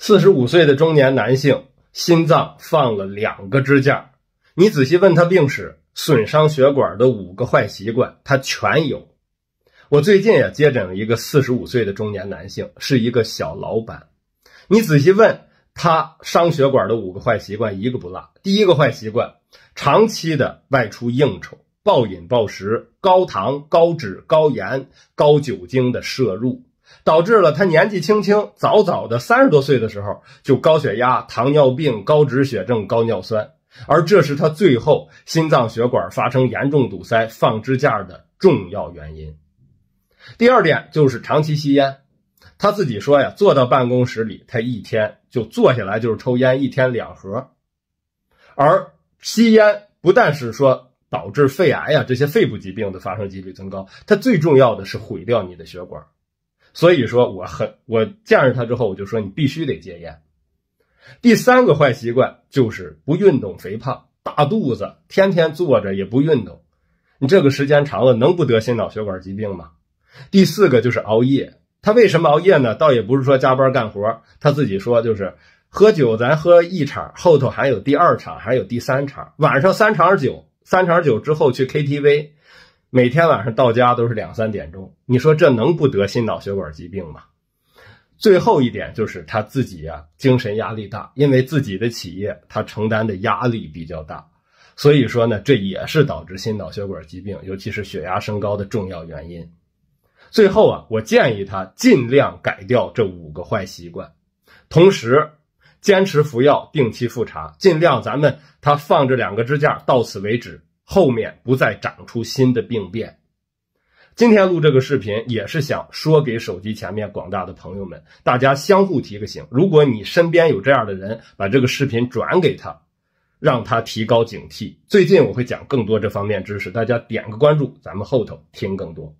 四十五岁的中年男性，心脏放了两个支架。你仔细问他病史，损伤血管的五个坏习惯，他全有。我最近也接诊了一个四十五岁的中年男性，是一个小老板。你仔细问他伤血管的五个坏习惯，一个不落。第一个坏习惯，长期的外出应酬、暴饮暴食、高糖、高脂、高盐、高酒精的摄入。导致了他年纪轻轻、早早的三十多岁的时候就高血压、糖尿病、高脂血症、高尿酸，而这是他最后心脏血管发生严重堵塞、放支架的重要原因。第二点就是长期吸烟，他自己说呀，坐到办公室里，他一天就坐下来就是抽烟，一天两盒。而吸烟不但是说导致肺癌呀这些肺部疾病的发生几率增高，它最重要的是毁掉你的血管。所以说，我很我见着他之后，我就说你必须得戒烟。第三个坏习惯就是不运动，肥胖、大肚子，天天坐着也不运动，你这个时间长了能不得心脑血管疾病吗？第四个就是熬夜，他为什么熬夜呢？倒也不是说加班干活，他自己说就是喝酒，咱喝一场，后头还有第二场，还有第三场，晚上三场酒，三场酒之后去 KTV。每天晚上到家都是两三点钟，你说这能不得心脑血管疾病吗？最后一点就是他自己呀，精神压力大，因为自己的企业他承担的压力比较大，所以说呢，这也是导致心脑血管疾病，尤其是血压升高的重要原因。最后啊，我建议他尽量改掉这五个坏习惯，同时坚持服药，定期复查，尽量咱们他放着两个支架到此为止。后面不再长出新的病变。今天录这个视频也是想说给手机前面广大的朋友们，大家相互提个醒。如果你身边有这样的人，把这个视频转给他，让他提高警惕。最近我会讲更多这方面知识，大家点个关注，咱们后头听更多。